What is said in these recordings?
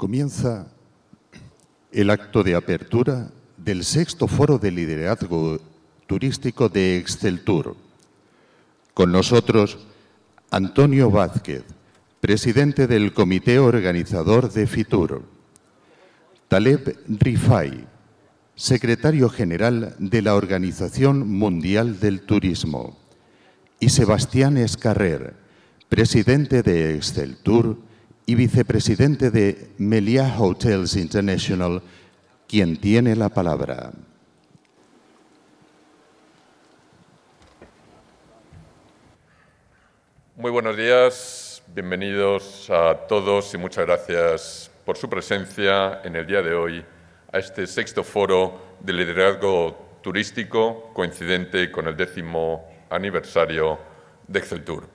Comienza el acto de apertura del sexto foro de liderazgo turístico de Exceltur. Con nosotros, Antonio Vázquez, presidente del comité organizador de FITUR. Taleb Rifai, secretario general de la Organización Mundial del Turismo. Y Sebastián Escarrer, presidente de Exceltur y vicepresidente de Meliá Hotels International, quien tiene la palabra. Muy buenos días, bienvenidos a todos y muchas gracias por su presencia en el día de hoy a este sexto foro de liderazgo turístico coincidente con el décimo aniversario de Tour.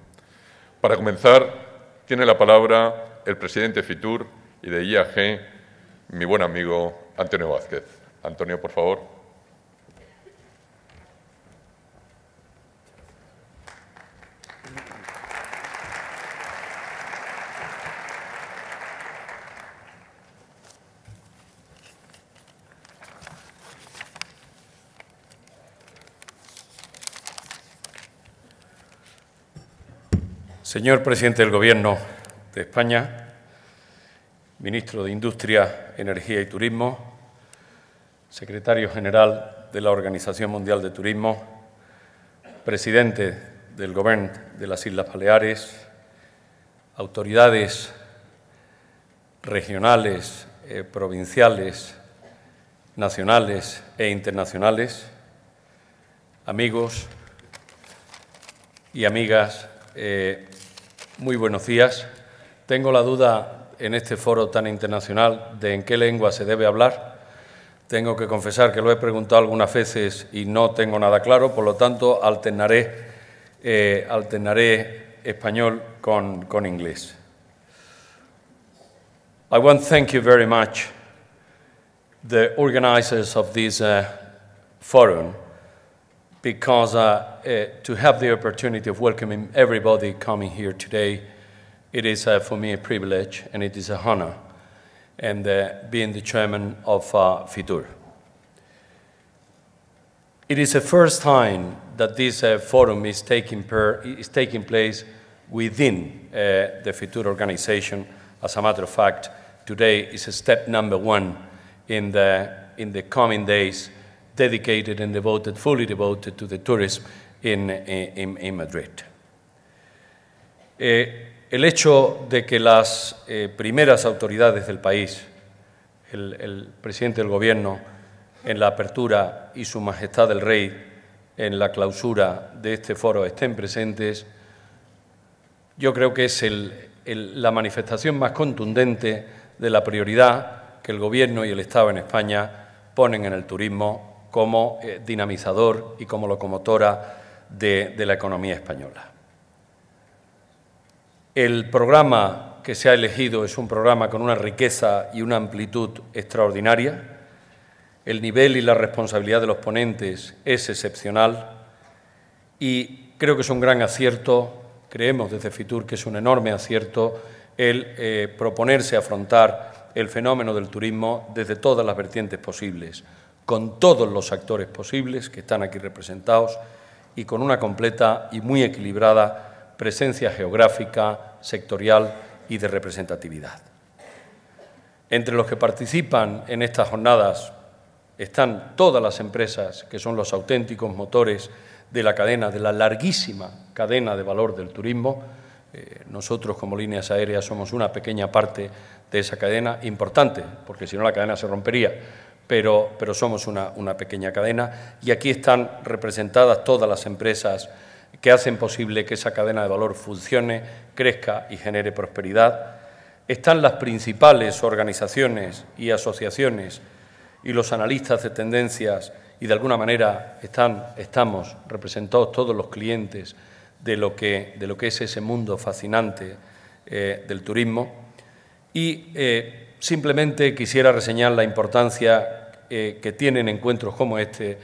Para comenzar, tiene la palabra el presidente FITUR y de IAG, mi buen amigo Antonio Vázquez. Antonio, por favor. Señor presidente del Gobierno, de España, ministro de Industria, Energía y Turismo, secretario general de la Organización Mundial de Turismo, presidente del Gobierno de las Islas Baleares, autoridades regionales, eh, provinciales, nacionales e internacionales, amigos y amigas, eh, muy buenos días. Tengo la duda en este foro tan internacional de en qué lengua se debe hablar. Tengo que confesar que lo he preguntado algunas veces y no tengo nada claro, por lo tanto alternaré, eh, español con, inglés. I want to thank you very much, the organizers of this uh, forum, because uh, eh, to have the opportunity of welcoming everybody coming here today It is uh, for me a privilege and it is a honor and uh, being the chairman of uh, It is the first time that this uh, forum is taking, per, is taking place within uh, the FITUR organization. As a matter of fact, today is a step number one in the, in the coming days dedicated and devoted, fully devoted to the tourism in, in, in Madrid. Uh, el hecho de que las eh, primeras autoridades del país, el, presidente del Gobierno en la apertura y Su Majestad el Rey en la clausura de este foro estén presentes, yo creo que es la manifestación más contundente de la prioridad que el Gobierno y el Estado en España ponen en el turismo como eh, dinamizador y como locomotora de la economía española. El programa que se ha elegido es un programa con una riqueza y una amplitud extraordinaria. El nivel y la responsabilidad de los ponentes es excepcional y creo que es un gran acierto, creemos desde FITUR que es un enorme acierto el eh, proponerse afrontar el fenómeno del turismo desde todas las vertientes posibles, con todos los actores posibles que están aquí representados y con una completa y muy equilibrada presencia geográfica, sectorial y de representatividad. Entre los que participan en estas jornadas están todas las empresas que son los auténticos motores de la cadena, de la larguísima cadena de valor del turismo. Eh, nosotros como líneas aéreas somos una pequeña parte de esa cadena, importante, porque si no la cadena se rompería, pero, pero somos una, una pequeña cadena y aquí están representadas todas las empresas que hacen posible que esa cadena de valor funcione, crezca y genere prosperidad, están las principales organizaciones y asociaciones y los analistas de tendencias y de alguna manera están, estamos representados todos los clientes de lo que, de lo que es ese mundo fascinante eh, del turismo. Y eh, simplemente quisiera reseñar la importancia eh, que tienen encuentros como este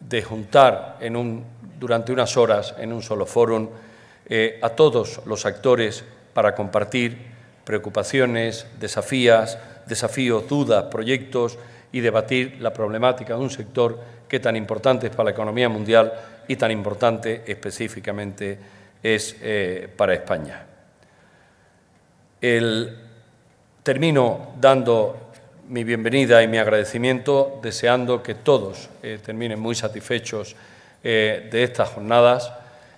de juntar durante unas horas en un solo foro eh, a todos los actores para compartir preocupaciones, desafíos, desafíos, dudas, proyectos y debatir la problemática de un sector que tan importante es para la economía mundial y tan importante específicamente es eh, para España. El, termino dando mi bienvenida y mi agradecimiento, deseando que todos eh, terminen muy satisfechos eh, de estas jornadas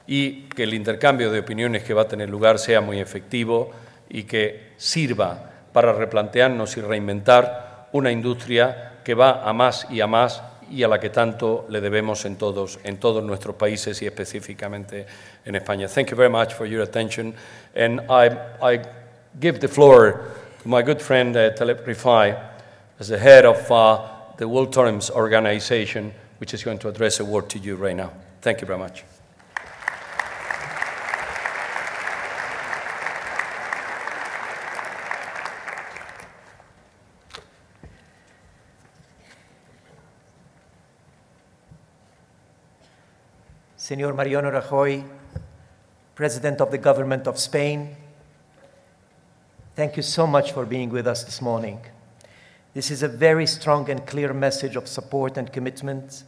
y que el intercambio de opiniones que va a tener lugar sea muy efectivo y que sirva para replantearnos y reinventar una industria que va a más y a más y a la que tanto le debemos en todos, en todos nuestros países y específicamente en España. Thank you very much for your attention, and I, I give the floor to my good friend eh, as the head of uh, the World Tourism Organization, which is going to address a word to you right now. Thank you very much. Senor Mariano Rajoy, President of the Government of Spain, thank you so much for being with us this morning. This is a very strong and clear message of support and commitment,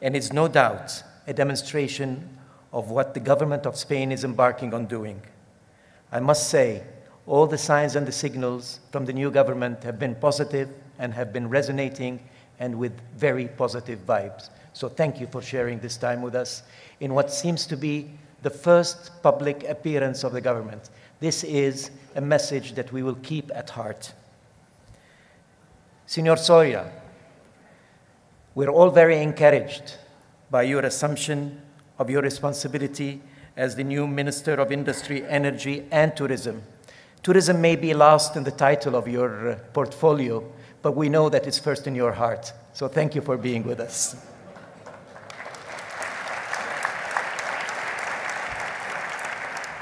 and is no doubt a demonstration of what the government of Spain is embarking on doing. I must say, all the signs and the signals from the new government have been positive and have been resonating and with very positive vibes. So thank you for sharing this time with us in what seems to be the first public appearance of the government. This is a message that we will keep at heart. Senor Soria, we're all very encouraged by your assumption of your responsibility as the new Minister of Industry, Energy, and Tourism. Tourism may be last in the title of your uh, portfolio, but we know that it's first in your heart. So thank you for being with us.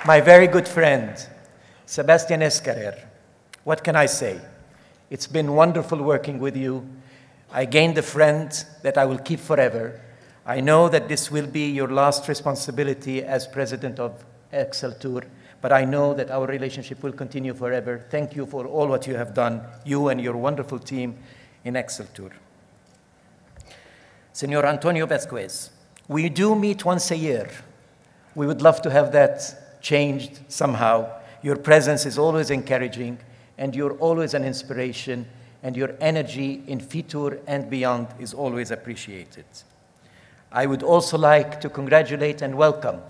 My very good friend, Sebastian Escarer, what can I say? It's been wonderful working with you. I gained a friend that I will keep forever. I know that this will be your last responsibility as president of Exceltur, but I know that our relationship will continue forever. Thank you for all what you have done, you and your wonderful team in Exceltur. Senor Antonio Vesquez, we do meet once a year. We would love to have that changed somehow. Your presence is always encouraging and you're always an inspiration, and your energy in Fitur and beyond is always appreciated. I would also like to congratulate and welcome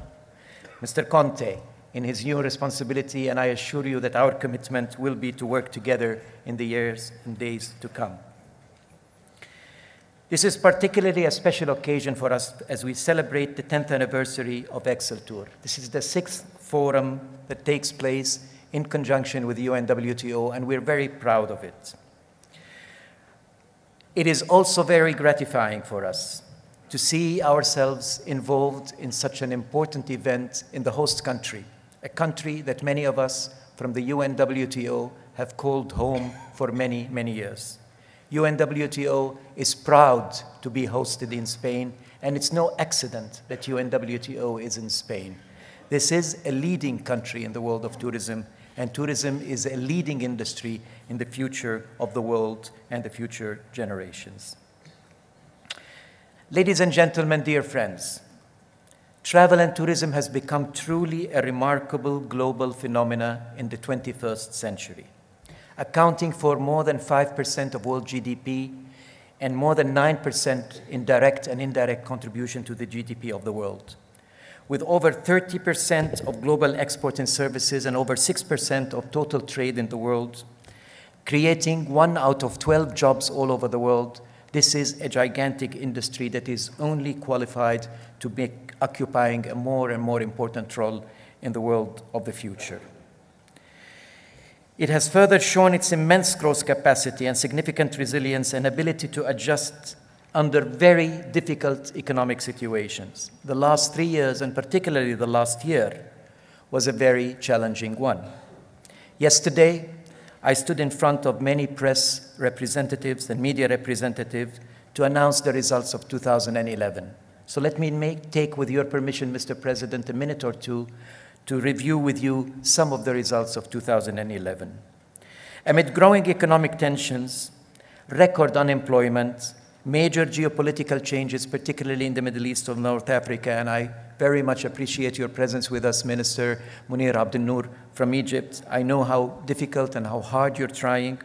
Mr. Conte in his new responsibility, and I assure you that our commitment will be to work together in the years and days to come. This is particularly a special occasion for us as we celebrate the 10th anniversary of Excel Tour. This is the sixth forum that takes place in conjunction with the UNWTO, and we're very proud of it. It is also very gratifying for us to see ourselves involved in such an important event in the host country, a country that many of us from the UNWTO have called home for many, many years. UNWTO is proud to be hosted in Spain, and it's no accident that UNWTO is in Spain. This is a leading country in the world of tourism, and tourism is a leading industry in the future of the world and the future generations. Ladies and gentlemen, dear friends, travel and tourism has become truly a remarkable global phenomena in the 21st century, accounting for more than 5% of world GDP and more than 9% in direct and indirect contribution to the GDP of the world with over 30% of global exports and services and over 6% of total trade in the world, creating one out of 12 jobs all over the world. This is a gigantic industry that is only qualified to be occupying a more and more important role in the world of the future. It has further shown its immense growth capacity and significant resilience and ability to adjust under very difficult economic situations. The last three years, and particularly the last year, was a very challenging one. Yesterday, I stood in front of many press representatives and media representatives to announce the results of 2011. So let me make, take, with your permission, Mr. President, a minute or two to review with you some of the results of 2011. Amid growing economic tensions, record unemployment, major geopolitical changes, particularly in the Middle East of North Africa. And I very much appreciate your presence with us, Minister Munir Abdel from Egypt. I know how difficult and how hard you're trying.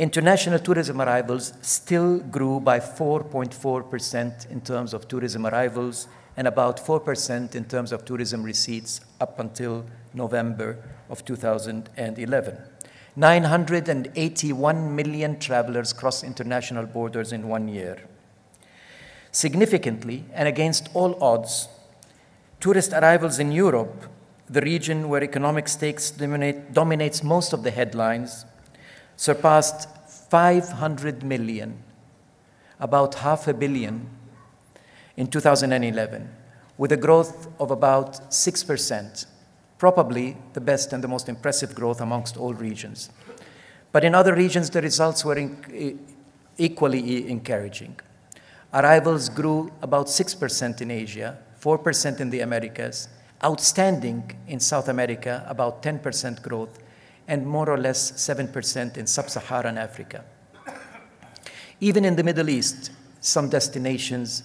International tourism arrivals still grew by 4.4% in terms of tourism arrivals and about 4% in terms of tourism receipts up until November of 2011. 981 million travelers cross international borders in one year. Significantly, and against all odds, tourist arrivals in Europe, the region where economic stakes dominate, dominates most of the headlines, surpassed 500 million, about half a billion, in 2011, with a growth of about 6% probably the best and the most impressive growth amongst all regions. But in other regions, the results were in, equally encouraging. Arrivals grew about 6% in Asia, 4% in the Americas, outstanding in South America, about 10% growth, and more or less 7% in sub Saharan Africa. Even in the Middle East, some destinations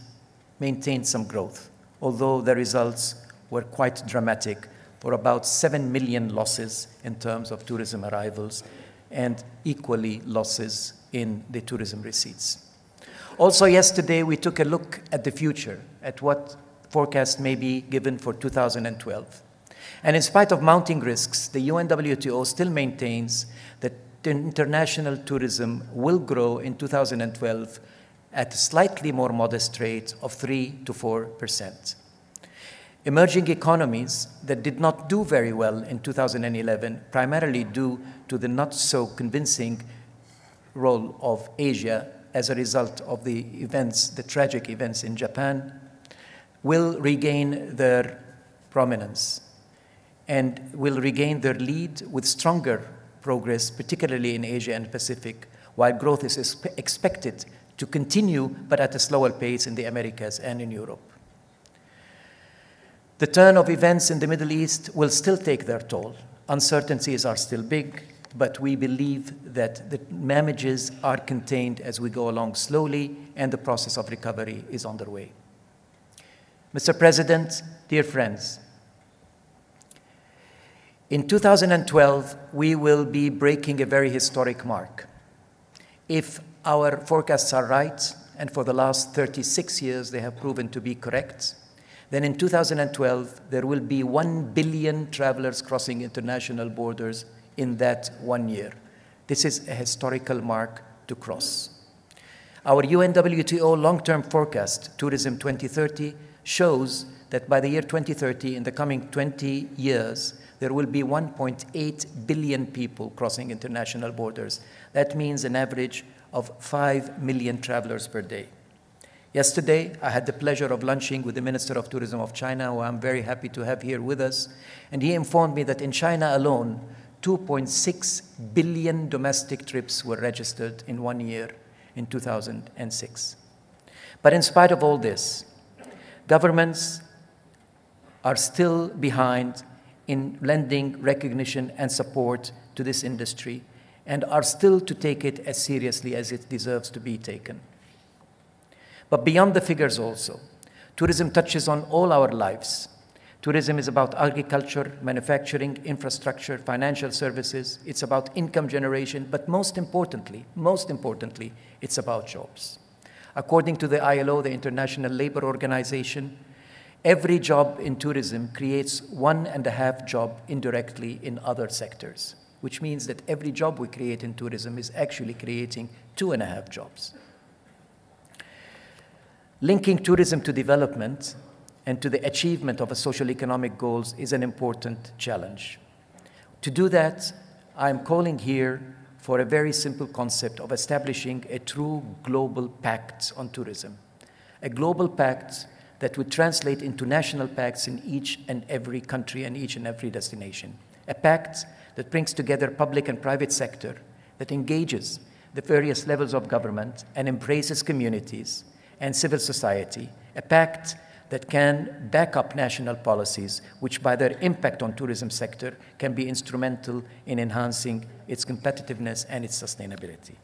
maintained some growth, although the results were quite dramatic, for about 7 million losses in terms of tourism arrivals and equally losses in the tourism receipts. Also yesterday, we took a look at the future, at what forecast may be given for 2012. And in spite of mounting risks, the UNWTO still maintains that international tourism will grow in 2012 at a slightly more modest rate of 3 to 4 percent. Emerging economies that did not do very well in 2011, primarily due to the not so convincing role of Asia as a result of the events, the tragic events in Japan, will regain their prominence and will regain their lead with stronger progress, particularly in Asia and Pacific, while growth is expected to continue but at a slower pace in the Americas and in Europe. The turn of events in the Middle East will still take their toll. Uncertainties are still big, but we believe that the damages are contained as we go along slowly and the process of recovery is underway. Mr. President, dear friends, in 2012, we will be breaking a very historic mark. If our forecasts are right, and for the last 36 years they have proven to be correct, then in 2012, there will be 1 billion travelers crossing international borders in that one year. This is a historical mark to cross. Our UNWTO long-term forecast, Tourism 2030, shows that by the year 2030, in the coming 20 years, there will be 1.8 billion people crossing international borders. That means an average of 5 million travelers per day. Yesterday, I had the pleasure of lunching with the Minister of Tourism of China, who I'm very happy to have here with us. And he informed me that in China alone, 2.6 billion domestic trips were registered in one year in 2006. But in spite of all this, governments are still behind in lending recognition and support to this industry and are still to take it as seriously as it deserves to be taken. But beyond the figures also, tourism touches on all our lives. Tourism is about agriculture, manufacturing, infrastructure, financial services. It's about income generation, but most importantly, most importantly, it's about jobs. According to the ILO, the International Labor Organization, every job in tourism creates one and a half job indirectly in other sectors, which means that every job we create in tourism is actually creating two and a half jobs. Linking tourism to development and to the achievement of social economic goals is an important challenge. To do that, I am calling here for a very simple concept of establishing a true global pact on tourism, a global pact that would translate into national pacts in each and every country and each and every destination, a pact that brings together public and private sector, that engages the various levels of government and embraces communities, and civil society, a pact that can back up national policies, which by their impact on tourism sector can be instrumental in enhancing its competitiveness and its sustainability.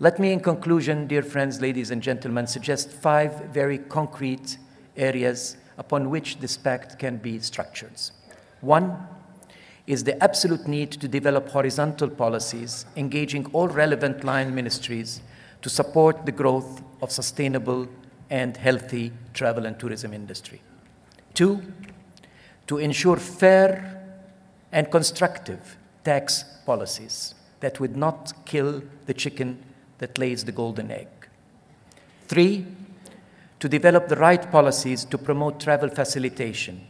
Let me, in conclusion, dear friends, ladies and gentlemen, suggest five very concrete areas upon which this pact can be structured. One is the absolute need to develop horizontal policies engaging all relevant line ministries to support the growth of sustainable and healthy travel and tourism industry. Two, to ensure fair and constructive tax policies that would not kill the chicken that lays the golden egg. Three, to develop the right policies to promote travel facilitation,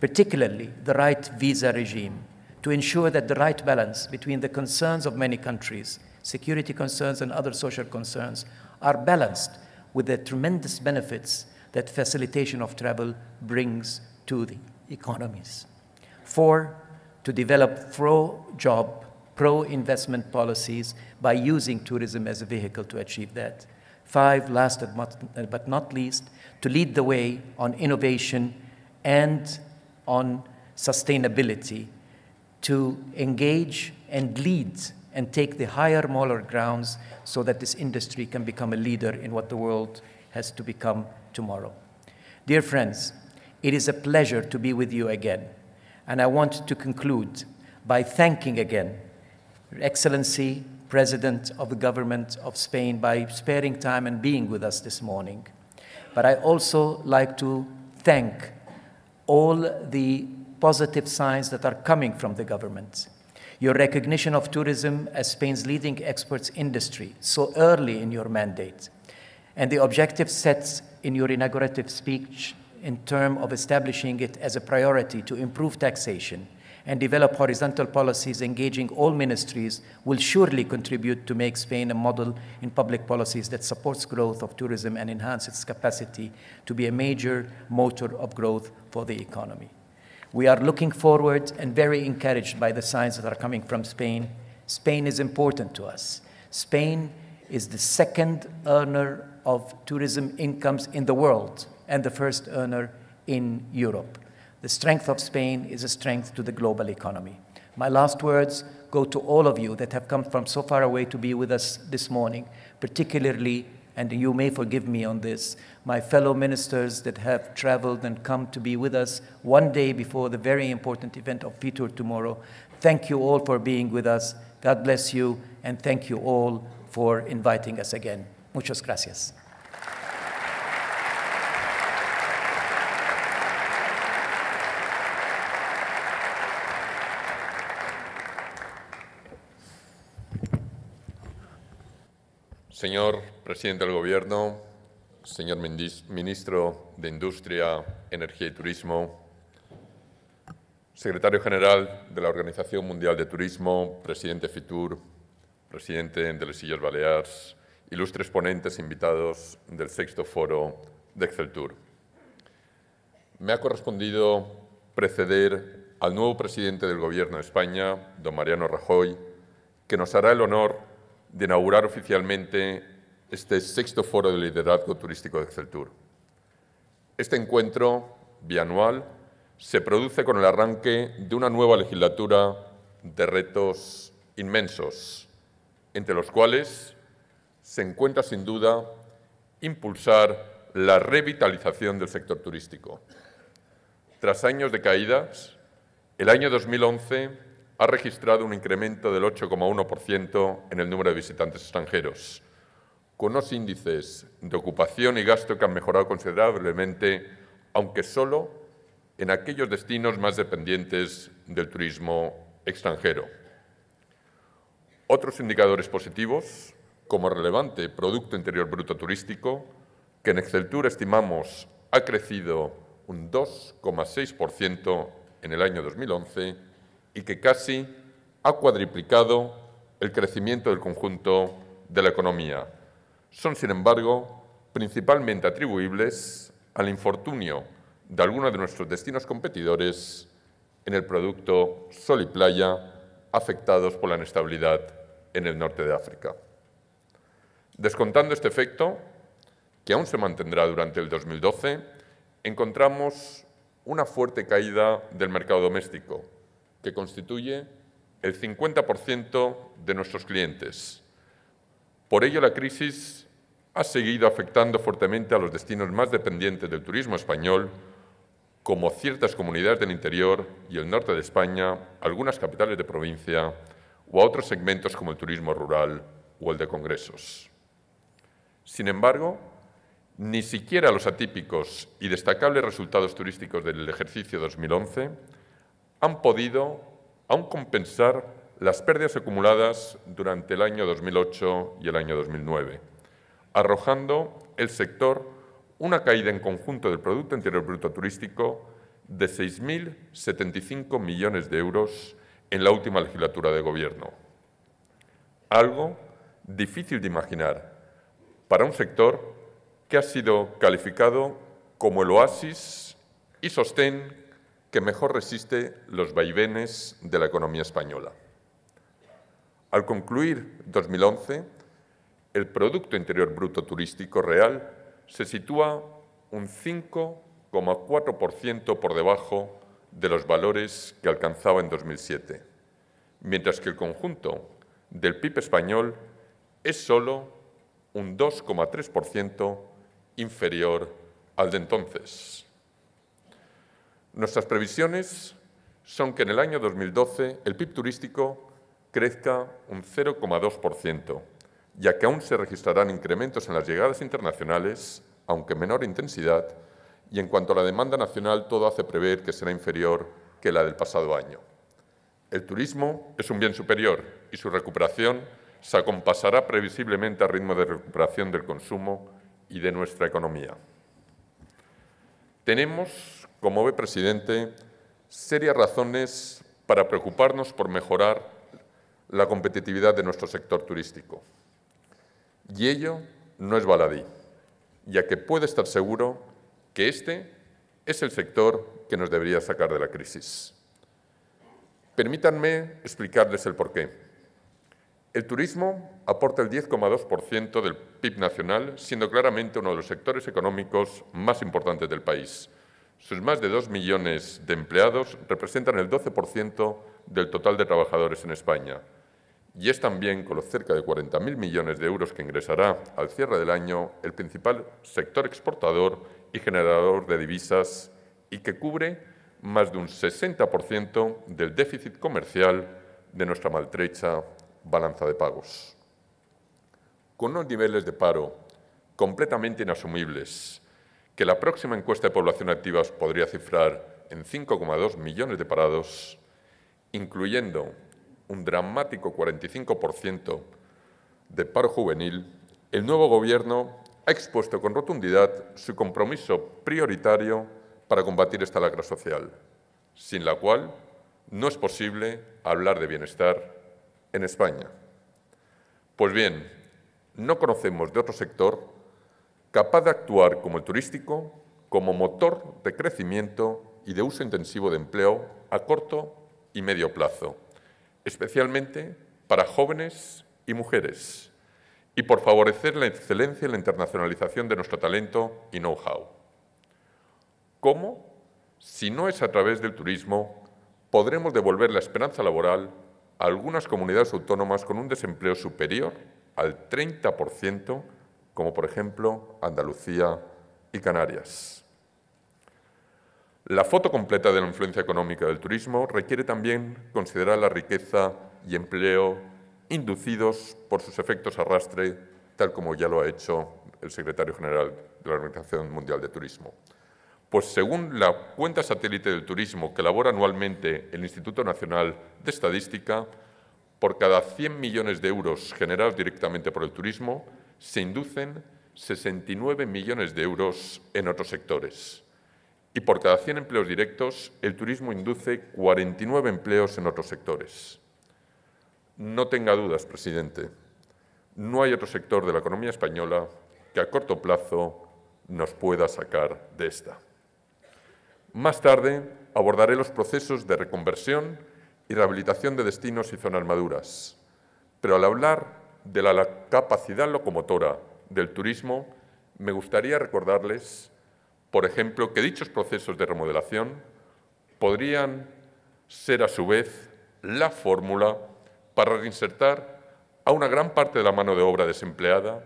particularly the right visa regime, to ensure that the right balance between the concerns of many countries security concerns and other social concerns, are balanced with the tremendous benefits that facilitation of travel brings to the economies. Four, to develop pro-job, pro-investment policies by using tourism as a vehicle to achieve that. Five, last but not least, to lead the way on innovation and on sustainability, to engage and lead and take the higher, moral grounds so that this industry can become a leader in what the world has to become tomorrow. Dear friends, it is a pleasure to be with you again. And I want to conclude by thanking again Your Excellency, President of the Government of Spain, by sparing time and being with us this morning. But I also like to thank all the positive signs that are coming from the government your recognition of tourism as Spain's leading exports industry so early in your mandate, and the objective set in your inaugurative speech in terms of establishing it as a priority to improve taxation and develop horizontal policies engaging all ministries will surely contribute to make Spain a model in public policies that supports growth of tourism and enhances its capacity to be a major motor of growth for the economy. We are looking forward and very encouraged by the signs that are coming from Spain. Spain is important to us. Spain is the second earner of tourism incomes in the world and the first earner in Europe. The strength of Spain is a strength to the global economy. My last words go to all of you that have come from so far away to be with us this morning, particularly and you may forgive me on this, my fellow ministers that have traveled and come to be with us one day before the very important event of Peter tomorrow. Thank you all for being with us. God bless you, and thank you all for inviting us again. Muchas gracias. Señor presidente del Gobierno, señor ministro de Industria, Energía y Turismo, secretario general de la Organización Mundial de Turismo, presidente FITUR, presidente de las Sillas Baleares, ilustres ponentes invitados del sexto foro de Exceltur. Me ha correspondido preceder al nuevo presidente del Gobierno de España, don Mariano Rajoy, que nos hará el honor de inaugurar oficialmente este sexto foro de liderazgo turístico de Exceltur. Este encuentro bianual se produce con el arranque de una nueva legislatura de retos inmensos, entre los cuales se encuentra sin duda impulsar la revitalización del sector turístico. Tras años de caídas, el año 2011 ha registrado un incremento del 8,1% en el número de visitantes extranjeros, con unos índices de ocupación y gasto que han mejorado considerablemente, aunque solo en aquellos destinos más dependientes del turismo extranjero. Otros indicadores positivos, como relevante Producto Interior Bruto Turístico, que en Exceltur estimamos ha crecido un 2,6% en el año 2011, y que casi ha cuadriplicado el crecimiento del conjunto de la economía. Son, sin embargo, principalmente atribuibles al infortunio de algunos de nuestros destinos competidores en el producto sol y playa afectados por la inestabilidad en el norte de África. Descontando este efecto, que aún se mantendrá durante el 2012, encontramos una fuerte caída del mercado doméstico, que constituye el 50% de nuestros clientes. Por ello, la crisis ha seguido afectando fuertemente a los destinos más dependientes del turismo español, como ciertas comunidades del interior y el norte de España, algunas capitales de provincia o a otros segmentos como el turismo rural o el de congresos. Sin embargo, ni siquiera los atípicos y destacables resultados turísticos del ejercicio 2011 han podido aún compensar las pérdidas acumuladas durante el año 2008 y el año 2009, arrojando el sector una caída en conjunto del Producto Interior Bruto Turístico de 6.075 millones de euros en la última legislatura de gobierno. Algo difícil de imaginar para un sector que ha sido calificado como el oasis y sostén que mejor resiste los vaivenes de la economía española. Al concluir 2011, el Producto Interior Bruto Turístico Real se sitúa un 5,4% por debajo de los valores que alcanzaba en 2007, mientras que el conjunto del PIB español es solo un 2,3% inferior al de entonces. Nuestras previsiones son que en el año 2012 el PIB turístico crezca un 0,2%, ya que aún se registrarán incrementos en las llegadas internacionales, aunque menor intensidad, y en cuanto a la demanda nacional todo hace prever que será inferior que la del pasado año. El turismo es un bien superior y su recuperación se acompasará previsiblemente al ritmo de recuperación del consumo y de nuestra economía. Tenemos como ve presidente, serias razones para preocuparnos por mejorar la competitividad de nuestro sector turístico. Y ello no es baladí, ya que puede estar seguro que este es el sector que nos debería sacar de la crisis. Permítanme explicarles el porqué. El turismo aporta el 10,2% del PIB nacional, siendo claramente uno de los sectores económicos más importantes del país sus más de 2 millones de empleados representan el 12% del total de trabajadores en España. Y es también, con los cerca de 40.000 millones de euros que ingresará al cierre del año, el principal sector exportador y generador de divisas y que cubre más de un 60% del déficit comercial de nuestra maltrecha balanza de pagos. Con unos niveles de paro completamente inasumibles que la próxima encuesta de población activa podría cifrar en 5,2 millones de parados, incluyendo un dramático 45% de paro juvenil, el nuevo Gobierno ha expuesto con rotundidad su compromiso prioritario para combatir esta lacra social, sin la cual no es posible hablar de bienestar en España. Pues bien, no conocemos de otro sector capaz de actuar como el turístico, como motor de crecimiento y de uso intensivo de empleo a corto y medio plazo, especialmente para jóvenes y mujeres, y por favorecer la excelencia y la internacionalización de nuestro talento y know-how. ¿Cómo? Si no es a través del turismo, podremos devolver la esperanza laboral a algunas comunidades autónomas con un desempleo superior al 30% como por ejemplo Andalucía y Canarias. La foto completa de la influencia económica del turismo requiere también considerar la riqueza y empleo inducidos por sus efectos arrastre, tal como ya lo ha hecho el secretario general de la Organización Mundial de Turismo. Pues según la cuenta satélite del turismo que elabora anualmente el Instituto Nacional de Estadística, por cada 100 millones de euros generados directamente por el turismo, se inducen 69 millones de euros en otros sectores. Y por cada 100 empleos directos, el turismo induce 49 empleos en otros sectores. No tenga dudas, presidente. No hay otro sector de la economía española que a corto plazo nos pueda sacar de esta. Más tarde abordaré los procesos de reconversión y rehabilitación de destinos y zonas maduras. Pero al hablar de la capacidad locomotora del turismo, me gustaría recordarles, por ejemplo, que dichos procesos de remodelación podrían ser a su vez la fórmula para reinsertar a una gran parte de la mano de obra desempleada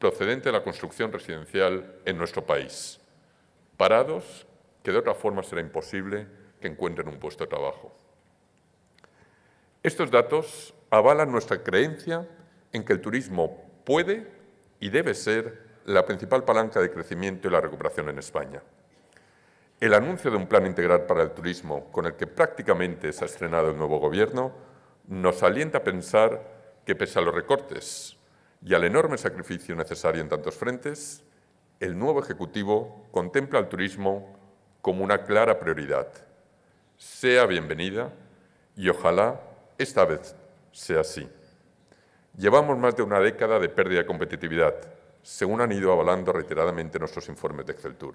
procedente de la construcción residencial en nuestro país. Parados que de otra forma será imposible que encuentren un puesto de trabajo. Estos datos avalan nuestra creencia en que el turismo puede y debe ser la principal palanca de crecimiento y la recuperación en España. El anuncio de un plan integral para el turismo, con el que prácticamente se ha estrenado el nuevo Gobierno, nos alienta a pensar que pese a los recortes y al enorme sacrificio necesario en tantos frentes, el nuevo Ejecutivo contempla al turismo como una clara prioridad. Sea bienvenida y ojalá esta vez sea así. Llevamos más de una década de pérdida de competitividad, según han ido avalando reiteradamente nuestros informes de Exceltur.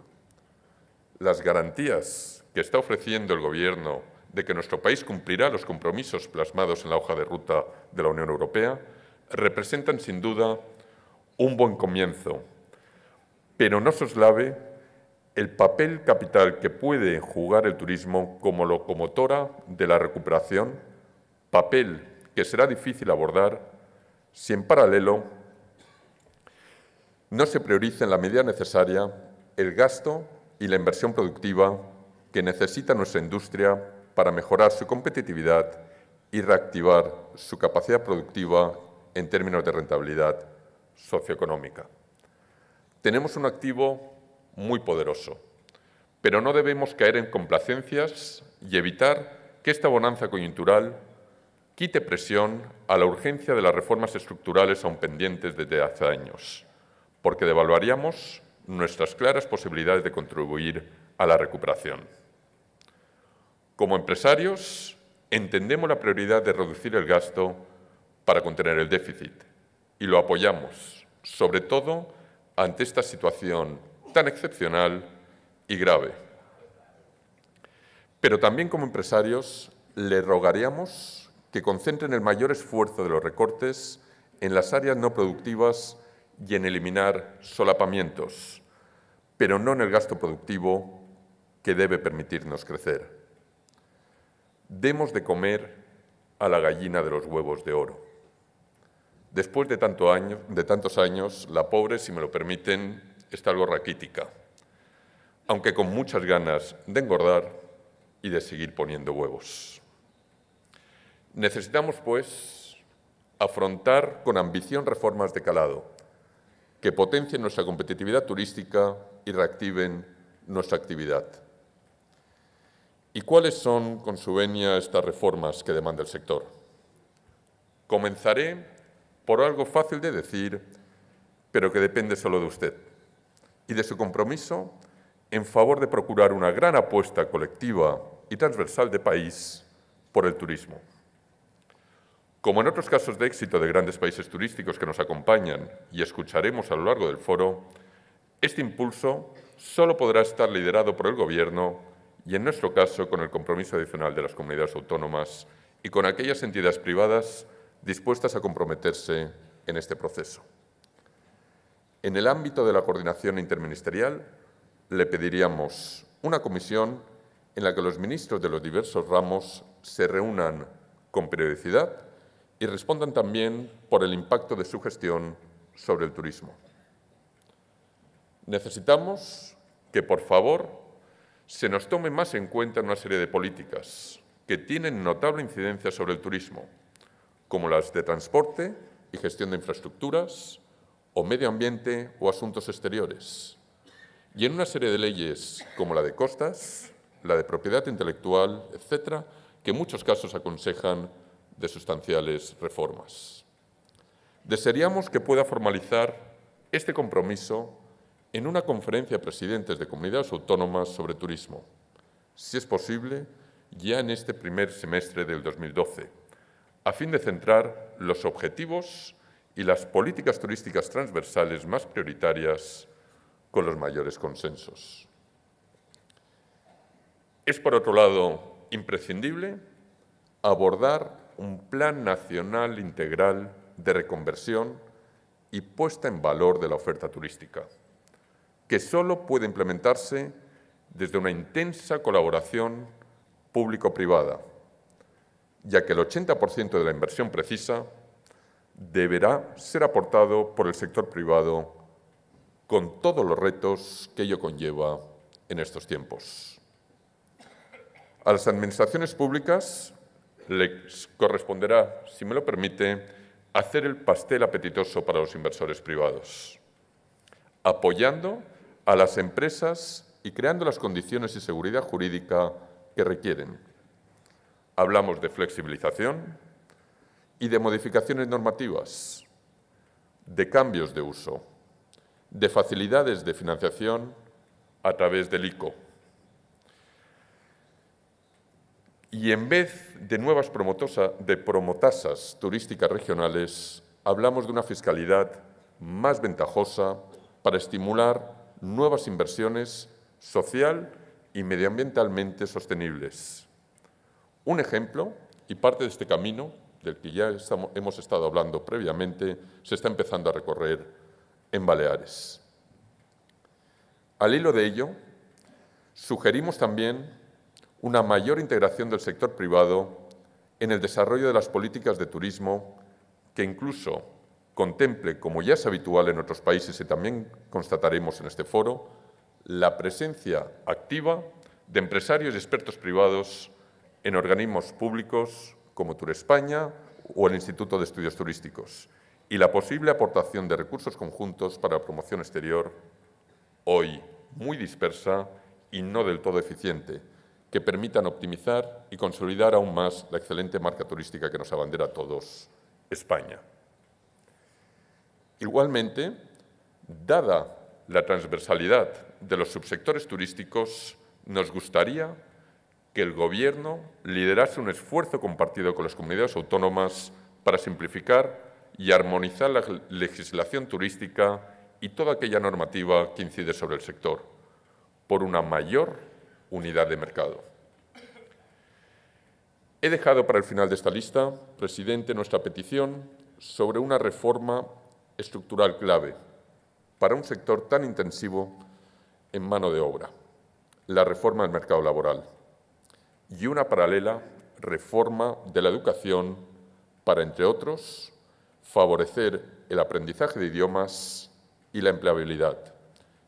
Las garantías que está ofreciendo el Gobierno de que nuestro país cumplirá los compromisos plasmados en la hoja de ruta de la Unión Europea representan sin duda un buen comienzo, pero no soslave el papel capital que puede jugar el turismo como locomotora de la recuperación, papel que será difícil abordar si en paralelo no se prioriza en la medida necesaria el gasto y la inversión productiva que necesita nuestra industria para mejorar su competitividad y reactivar su capacidad productiva en términos de rentabilidad socioeconómica. Tenemos un activo muy poderoso, pero no debemos caer en complacencias y evitar que esta bonanza coyuntural quite presión a la urgencia de las reformas estructurales aún pendientes desde hace años, porque devaluaríamos nuestras claras posibilidades de contribuir a la recuperación. Como empresarios, entendemos la prioridad de reducir el gasto para contener el déficit y lo apoyamos, sobre todo ante esta situación tan excepcional y grave. Pero también como empresarios le rogaríamos que concentren el mayor esfuerzo de los recortes en las áreas no productivas y en eliminar solapamientos, pero no en el gasto productivo que debe permitirnos crecer. Demos de comer a la gallina de los huevos de oro. Después de, de tantos años, la pobre, si me lo permiten, está algo raquítica, aunque con muchas ganas de engordar y de seguir poniendo huevos. Necesitamos, pues, afrontar con ambición reformas de calado que potencien nuestra competitividad turística y reactiven nuestra actividad. ¿Y cuáles son, con su venia, estas reformas que demanda el sector? Comenzaré por algo fácil de decir, pero que depende solo de usted y de su compromiso en favor de procurar una gran apuesta colectiva y transversal de país por el turismo. Como en otros casos de éxito de grandes países turísticos que nos acompañan y escucharemos a lo largo del foro, este impulso solo podrá estar liderado por el Gobierno y, en nuestro caso, con el compromiso adicional de las comunidades autónomas y con aquellas entidades privadas dispuestas a comprometerse en este proceso. En el ámbito de la coordinación interministerial, le pediríamos una comisión en la que los ministros de los diversos ramos se reúnan con periodicidad y respondan también por el impacto de su gestión sobre el turismo. Necesitamos que, por favor, se nos tome más en cuenta una serie de políticas que tienen notable incidencia sobre el turismo, como las de transporte y gestión de infraestructuras, o medio ambiente o asuntos exteriores, y en una serie de leyes como la de costas, la de propiedad intelectual, etcétera, que en muchos casos aconsejan de sustanciales reformas. Desearíamos que pueda formalizar este compromiso en una conferencia de presidentes de comunidades autónomas sobre turismo, si es posible, ya en este primer semestre del 2012, a fin de centrar los objetivos y las políticas turísticas transversales más prioritarias con los mayores consensos. Es, por otro lado, imprescindible abordar un plan nacional integral de reconversión y puesta en valor de la oferta turística, que solo puede implementarse desde una intensa colaboración público-privada, ya que el 80% de la inversión precisa deberá ser aportado por el sector privado con todos los retos que ello conlleva en estos tiempos. A las administraciones públicas les corresponderá, si me lo permite, hacer el pastel apetitoso para los inversores privados, apoyando a las empresas y creando las condiciones y seguridad jurídica que requieren. Hablamos de flexibilización y de modificaciones normativas, de cambios de uso, de facilidades de financiación a través del ICO Y en vez de nuevas de promotasas turísticas regionales, hablamos de una fiscalidad más ventajosa para estimular nuevas inversiones social y medioambientalmente sostenibles. Un ejemplo, y parte de este camino, del que ya hemos estado hablando previamente, se está empezando a recorrer en Baleares. Al hilo de ello, sugerimos también una mayor integración del sector privado en el desarrollo de las políticas de turismo que incluso contemple, como ya es habitual en otros países y también constataremos en este foro, la presencia activa de empresarios y expertos privados en organismos públicos como Tour España o el Instituto de Estudios Turísticos y la posible aportación de recursos conjuntos para la promoción exterior, hoy muy dispersa y no del todo eficiente, que permitan optimizar y consolidar aún más la excelente marca turística que nos abandera a todos España. Igualmente, dada la transversalidad de los subsectores turísticos, nos gustaría que el Gobierno liderase un esfuerzo compartido con las comunidades autónomas para simplificar y armonizar la legislación turística y toda aquella normativa que incide sobre el sector, por una mayor unidad de mercado. He dejado para el final de esta lista, presidente, nuestra petición sobre una reforma estructural clave para un sector tan intensivo en mano de obra, la reforma del mercado laboral y una paralela reforma de la educación para, entre otros, favorecer el aprendizaje de idiomas y la empleabilidad,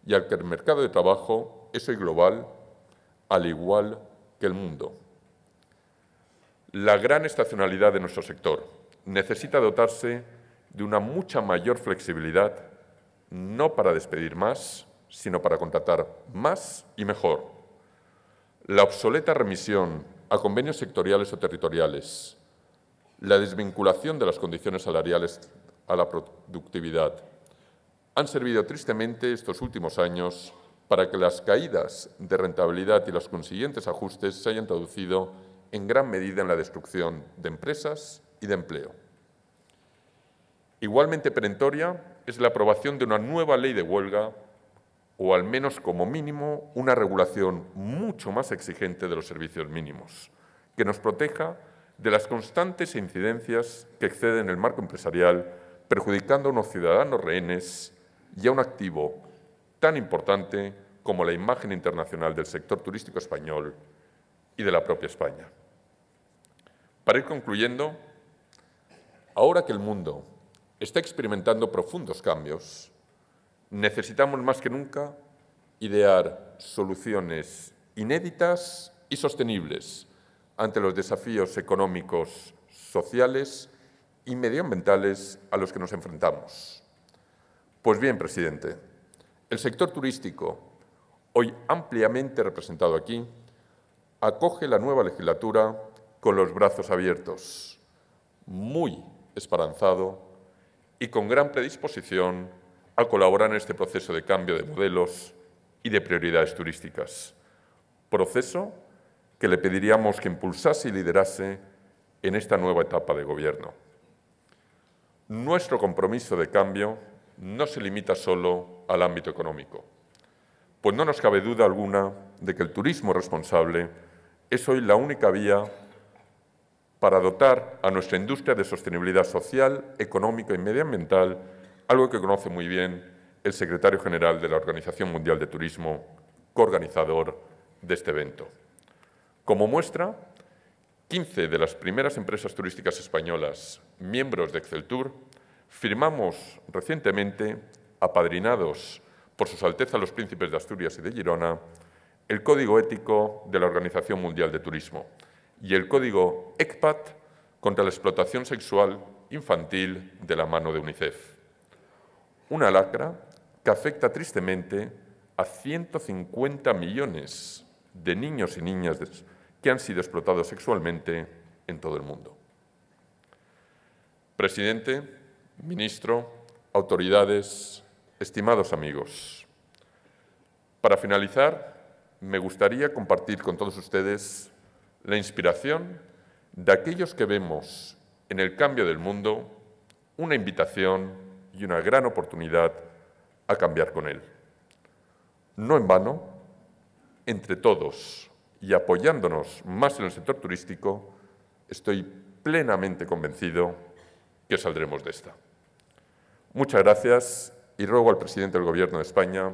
y al que el mercado de trabajo es hoy global al igual que el mundo. La gran estacionalidad de nuestro sector necesita dotarse de una mucha mayor flexibilidad, no para despedir más, sino para contratar más y mejor. La obsoleta remisión a convenios sectoriales o territoriales, la desvinculación de las condiciones salariales a la productividad, han servido tristemente estos últimos años para que las caídas de rentabilidad y los consiguientes ajustes se hayan traducido en gran medida en la destrucción de empresas y de empleo. Igualmente perentoria es la aprobación de una nueva ley de huelga o al menos como mínimo una regulación mucho más exigente de los servicios mínimos, que nos proteja de las constantes incidencias que exceden el marco empresarial, perjudicando a unos ciudadanos rehenes y a un activo tan importante como la imagen internacional del sector turístico español y de la propia España. Para ir concluyendo, ahora que el mundo está experimentando profundos cambios, necesitamos más que nunca idear soluciones inéditas y sostenibles ante los desafíos económicos, sociales y medioambientales a los que nos enfrentamos. Pues bien, presidente, el sector turístico, hoy ampliamente representado aquí, acoge la nueva legislatura con los brazos abiertos, muy esperanzado y con gran predisposición a colaborar en este proceso de cambio de modelos y de prioridades turísticas. Proceso que le pediríamos que impulsase y liderase en esta nueva etapa de gobierno. Nuestro compromiso de cambio no se limita solo al ámbito económico, pues no nos cabe duda alguna de que el turismo responsable es hoy la única vía para dotar a nuestra industria de sostenibilidad social, económica y medioambiental, algo que conoce muy bien el secretario general de la Organización Mundial de Turismo, coorganizador de este evento. Como muestra, 15 de las primeras empresas turísticas españolas, miembros de Exceltur, firmamos recientemente, apadrinados por sus altezas los príncipes de Asturias y de Girona, el Código Ético de la Organización Mundial de Turismo y el Código ECPAT contra la explotación sexual infantil de la mano de UNICEF. Una lacra que afecta tristemente a 150 millones de niños y niñas que han sido explotados sexualmente en todo el mundo. Presidente, ministro, autoridades, estimados amigos. Para finalizar, me gustaría compartir con todos ustedes la inspiración de aquellos que vemos en el cambio del mundo una invitación y una gran oportunidad a cambiar con él. No en vano, entre todos y apoyándonos más en el sector turístico, estoy plenamente convencido que saldremos de esta. Muchas gracias y ruego al presidente del Gobierno de España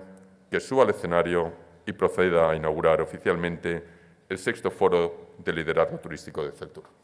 que suba al escenario y proceda a inaugurar oficialmente el sexto foro de liderazgo turístico de CELTUR.